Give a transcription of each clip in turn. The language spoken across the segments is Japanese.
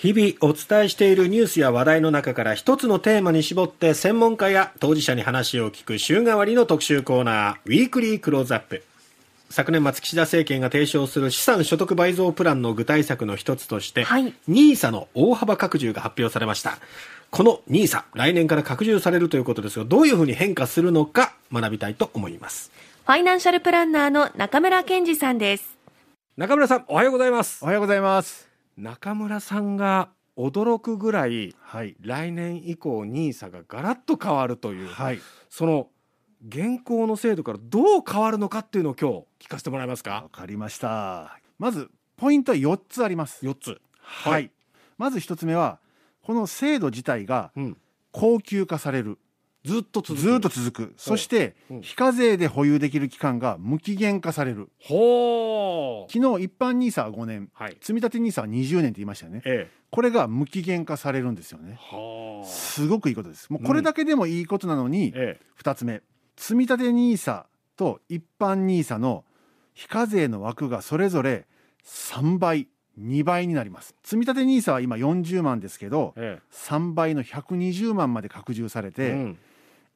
日々お伝えしているニュースや話題の中から一つのテーマに絞って専門家や当事者に話を聞く週替わりの特集コーナー、ウィークリークローズアップ。昨年末、岸田政権が提唱する資産所得倍増プランの具体策の一つとして、はい、NISA の大幅拡充が発表されました。この NISA、来年から拡充されるということですが、どういうふうに変化するのか学びたいと思います。ファイナンシャルプランナーの中村健二さんです。中村さん、おはようございます。おはようございます。中村さんが驚くぐらい、はい、来年以降 NISA がガラッと変わるという、はい、その現行の制度からどう変わるのかっていうのを今日聞かせてもらえますかわかりましたまずポイントは4つあります4つ、はい、はい、まず1つ目はこの制度自体が高級化される、ずっと続くずっと続くそして非課税で保有できる期間が無期限化されるほう昨日一般 NISA は5年、はい、積立 NISA は20年って言いましたよね、ええ、これが無期限化されるんですよねすごくいいことですもうこれだけでもいいことなのに、うん2つ目積立 NISA と一般 NISA の非課税の枠がそれぞれ3倍2倍になります積立 NISA は今40万ですけど、ええ、3倍の120万まで拡充されて、う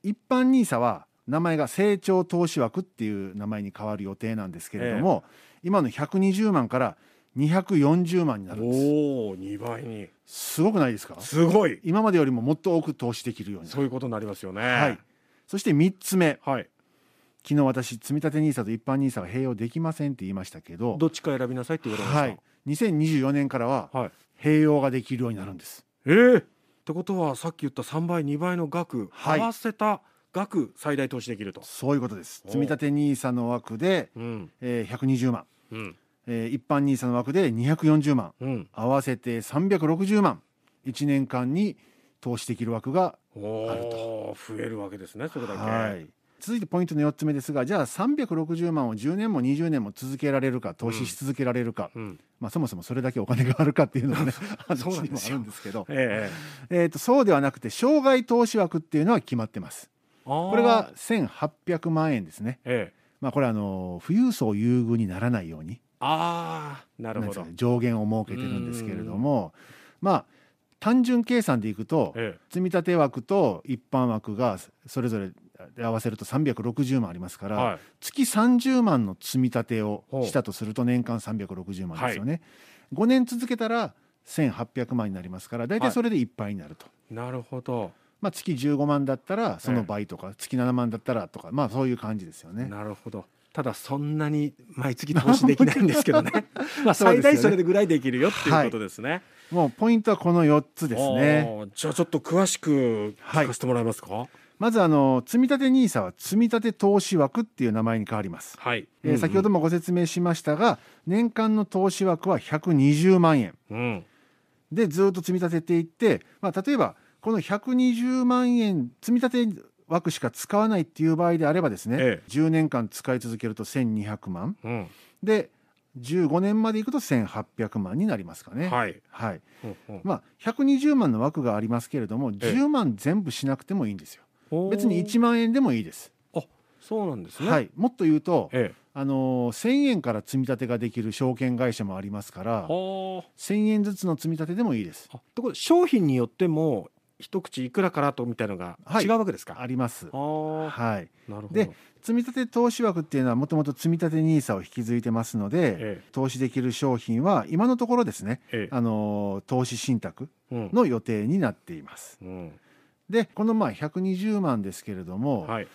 一般 NISA は名前が成長投資枠っていう名前に変わる予定なんですけれども、えー、今の120万から240万になるんですおお2倍にすごくないですかすごい今までよりももっと多く投資できるようにそういうことになりますよねはいそして3つ目、はい、昨日私積立 NISA と一般 NISA は併用できませんって言いましたけどどっちか選びなさいって言われましたはい2024年からは併用ができるようになるんです、はい、ええーってことはさっき言った3倍2倍の額、合わせた額最大投資できるとそういうことです積立 NISA の枠で、えー、120万、うん、えー、一般 NISA の枠で240万、うん、合わせて360万1年間に投資できる枠があると増えるわけですねそれだけ。はい続いてポイントの4つ目ですがじゃあ360万を10年も20年も続けられるか投資し続けられるか、うん、まあ、そもそもそれだけお金があるかっていうのがね 話にもあるんですけどえー、とそうではなくて障害投資枠っていうのは決まってます。これが1800万円ですね、ええ、まあ、これあの富裕層優遇にならないようにあなるほど、ね、上限を設けてるんですけれどもまあ単純計算でいくと、ええ、積立枠と一般枠がそれぞれで合わせると360万ありますから、はい、月30万の積み立てをしたとすると年間360万ですよね。はい、5年続けたら1800万になりますから大体それでいっぱいになると。はい、なるほどまあ、月15万だったらその倍とか、ええ、月7万だったらとか、まあ、そういう感じですよね。なるほどただそんなに毎月投資できないんですけどね まあ最大それでぐらいできるよっていうことですね。はい、もうポイントはこの4つですね。じゃあちょっと詳しく聞かせてもらえますか、はいまずあの積立 NISA は積立投資枠っていう名前に変わります、はいえー、先ほどもご説明しましたが年間の投資枠は120万円、うん、でずっと積み立てていって、まあ、例えばこの120万円積み立て枠しか使わないっていう場合であればですね、ええ、10年間使い続けると1200万、うん、で15年までいくと1800万になりますかね。はい、はい、ううまあ120万の枠がありますけれども、10万全部しなくてもいいんですよ。別に1万円でもいいですあそうなんですね、はい、もっと言うと、ええ、あの1,000円から積み立てができる証券会社もありますから1,000円ずつの積み立てでもいいです。ところ商品によっても一口いくらからとみたいのが違うわけですか、はい、あります。はい、なるほどで積立投資枠っていうのはもともと積立 NISA を引き継いでますので、ええ、投資できる商品は今のところですね、え、あの投資信託の予定になっています。うん、うんでこのまあ120万ですけれども、はい、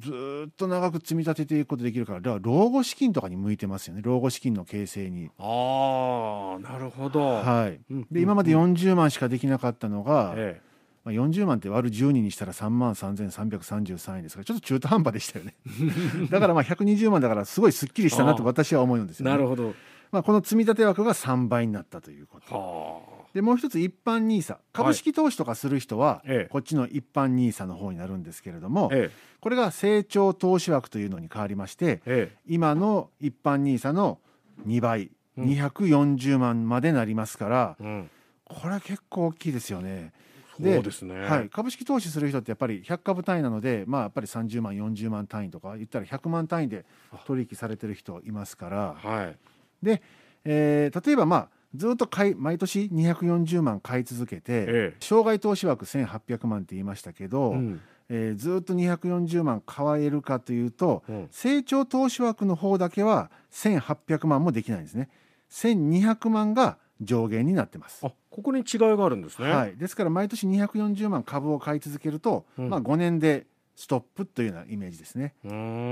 ずっと長く積み立てていくことできるから老後資金とかに向いてますよね老後資金の形成に。あなるほど、はいうん、で今まで40万しかできなかったのが、ええまあ、40万って割る10人にしたら3万3333円ですからちょっと中途半端でしたよね だからまあ120万だからすごいすっきりしたなと私は思うんですよ、ね、なるほど、まあ、この積み立て枠が3倍になったということ。はあでもう一つ一般 NISA 株式投資とかする人は、こっちの一般 NISA の方になるんですけれども、え、これが成長投資枠というのに変わりまして、今の一般 NISA の2倍、うん、240万までなりますから、うん、これは結構大きいですよね。そうですね、はい、株式投資する人ってやっぱり100株単位なので、まあ、やっぱり30万40万単位とか言ったら100万単位で取引されてる人いますから、はい、で、えー、例えばまあずっと買い毎年240万買い続けて、ええ、障害投資枠1800万って言いましたけど、うん、えー、ずっと240万買えるかというと、うん、成長投資枠の方だけは1800万もできないんですね。1200万が上限になってますあここに違いがあるんですね、はい、ですから毎年240万株を買い続けると、うん、まあ、5年でストップというようなイメージですね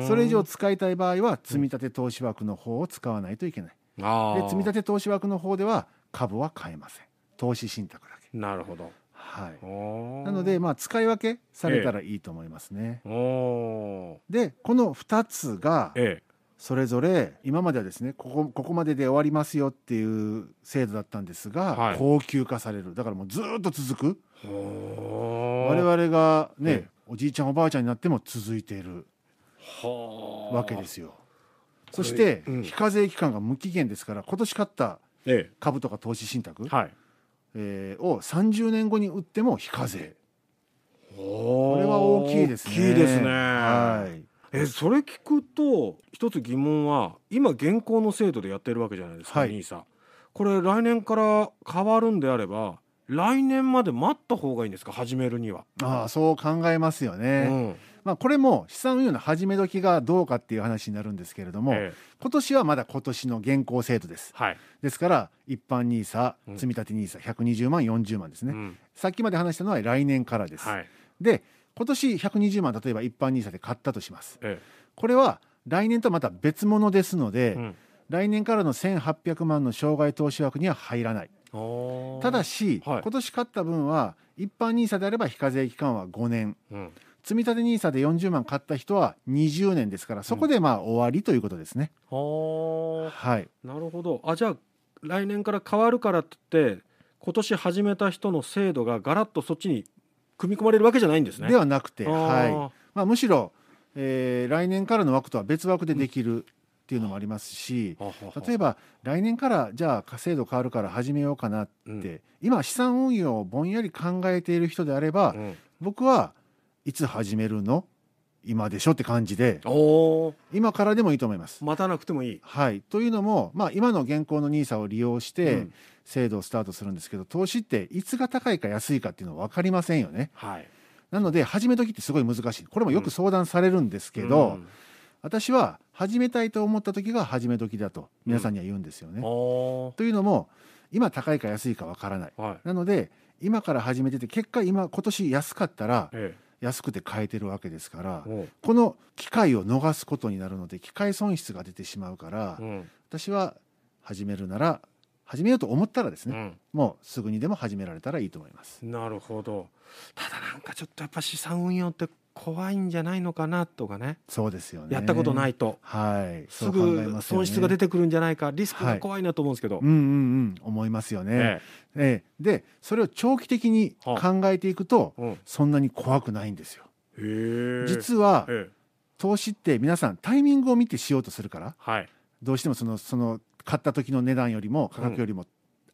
それ以上使いたい場合は積立投資枠の方を使わないといけないで積立投資枠の方では株は買えません投資信託だけなるほどはい、なのでまあ使い分けされたらいいと思いますね。えでこの2つがそれぞれ今まではですねここここまでで終わりますよっていう制度だったんですが、はい、高級化されるだからもうずっと続く我々がね、え、おじいちゃんおばあちゃんになっても続いているわけですよ。そして非課税期間が無期限ですから今年買った株とか投資信託、ええー、を30年後に売っても非課税これは大きいですね。大きいですね、はいえそれ聞くと一つ疑問は今現行の制度でやってるわけじゃないですか、NISA これ来年から変わるんであれば来年まで待った方がいいんですか始めるにはああそう考えますよね、うん、まあ、これも資産運用の始め時がどうかっていう話になるんですけれども、ええ、今年はまだ今年の現行制度です、はい、ですから一般 NISA 積立 NISA120 万40万ですね、うん、さっきまで話したのは来年からです、はい、で今年120万例えば一般 NISA で買ったとします、え、これは来年とまた別物ですので、うん、来年からの1800万の障害投資枠には入らないただし、はい、今年買った分は一般 NISA であれば非課税期間は5年、うん積立 NISA で40万買った人は20年ですからそこでまあ終わりということですね。うん、はい、なるほどあじゃあ来年から変わるからって今年始めた人の制度がガラッとそっちに組み込まれるわけじゃないんですね。ではなくて、はいまあ、むしろ、えー、来年からの枠とは別枠でできる。っていうのもありますし、例えば来年からじゃあ制度変わるから始めようかなって、うん、今資産運用をぼんやり考えている人であれば、うん、僕はいつ始めるの今でしょって感じで今からでもいいと思います。待たなくてもいい、はい、というのも、まあ、今の現行の NISA を利用して制度をスタートするんですけど、うん、投資っていつが高いか安いかっていうのは分かりませんよね。はい、なので始め時ってすごい難しいこれもよく相談されるんですけど、うん、私は始めたいと思った時が始め時だと皆さんには言うんですよね。うん、というのも今高いか安いか分からない。はい、なので今から始めてて結果今今年安かったら、ええ安くて買えてるわけですからこの機会を逃すことになるので機械損失が出てしまうから、私は始めるなら始めようと思ったらですね、うん、もうすぐにでも始められたらいいと思います。なるほどただなんかちょっとやっぱ資産運用って怖いんじゃないのかなとかねそうですよねやったことないと、はい、すぐ損失が出てくるんじゃないか、リスクが怖いなと思うんですけど、はい、うんうんうん思いますよね、ええええ、でそれを長期的に考えていくと、うん、そんなに怖くないんですよ実は、ええ、投資って皆さんタイミングを見てしようとするから、はい、どうしてもそのその買った時の値段よりも価格よりも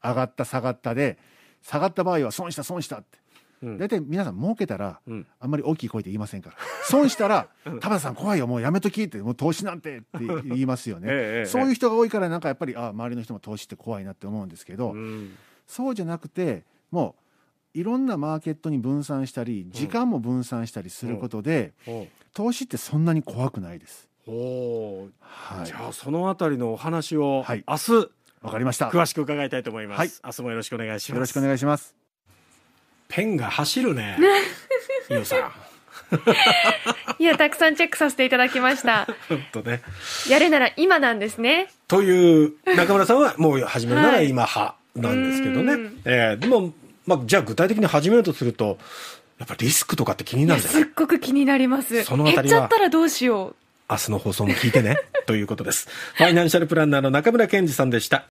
上がった下がったで、下がった場合は損した損したって。大体皆さん儲けたら、あんまり大きい声で言いませんから損したら「田畑さん怖いよもうやめとき」って「もう投資なんて」って 言いますよね、そういう人が多いからなんかやっぱりあ周りの人も投資って怖いなって思うんですけど、そうじゃなくてもういろんなマーケットに分散したり時間も分散したりすることで、投資ってそんなに怖くないです。おお、はい、じゃあそのあたりのお話を、明日わかりました詳しく伺いたいと思います、はい、明日もよろしくお願いしますよろしくお願いしますペンが走るねゆう さん いやたくさんチェックさせていただきました 本当ねやるなら今なんですねという中村さんはもう始めるなら今派なんですけどね、はい、えー、でも、まあ、じゃあ具体的に始めるとするとやっぱリスクとかって気になるじゃないすっごく気になりますそのあたりは減っちゃったらどうしよう明日の放送も聞いてね ということですファイナンシャルプランナーの中村健二さんでした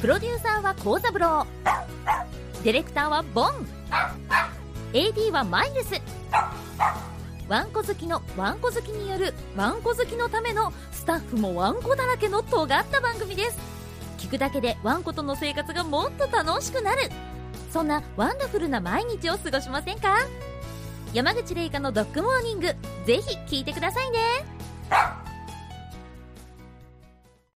プロデューサーは幸三郎ディレクターはボン AD はマイルスわんこ好きのわんこ好きによるわんこ好きのためのスタッフもわんこだらけの尖った番組です聞くだけでわんことの生活がもっと楽しくなるそんなワンダフルな毎日を過ごしませんか山口玲香のドッグモーニングぜひ聞いてくださいね